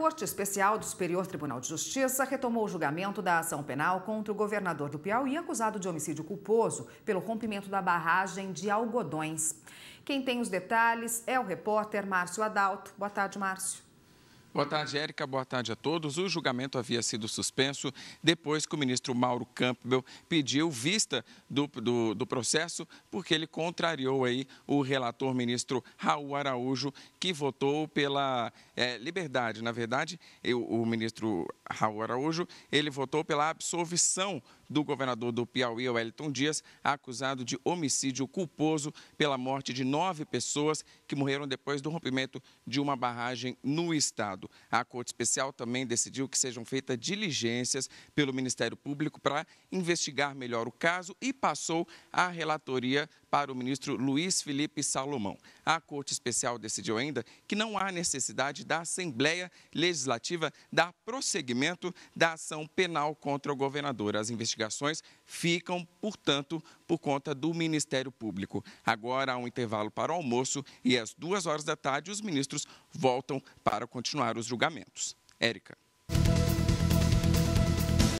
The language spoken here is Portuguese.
Corte Especial do Superior Tribunal de Justiça retomou o julgamento da ação penal contra o governador do Piauí, acusado de homicídio culposo pelo rompimento da barragem de Algodões. Quem tem os detalhes é o repórter Márcio Adalto. Boa tarde, Márcio. Boa tarde, Érica. Boa tarde a todos. O julgamento havia sido suspenso depois que o ministro Mauro Campbell pediu vista do, do, do, processo, porque ele contrariou aí o relator ministro Raul Araújo, que votou pela é, liberdade. Na verdade, eu, o ministro Raul Araújo, ele votou pela absolvição do governador do Piauí, Wellington Dias, acusado de homicídio culposo pela morte de nove pessoas que morreram depois do rompimento de uma barragem no estado. A Corte Especial também decidiu que sejam feitas diligências pelo Ministério Público para investigar melhor o caso e passou a relatoria para o ministro Luiz Felipe Salomão. A Corte Especial decidiu ainda que não há necessidade da Assembleia Legislativa dar prosseguimento da ação penal contra o governador. As investigações ficam, portanto, por conta do Ministério Público. Agora há um intervalo para o almoço e às duas horas da tarde os ministros voltam para continuar para os julgamentos. Érica.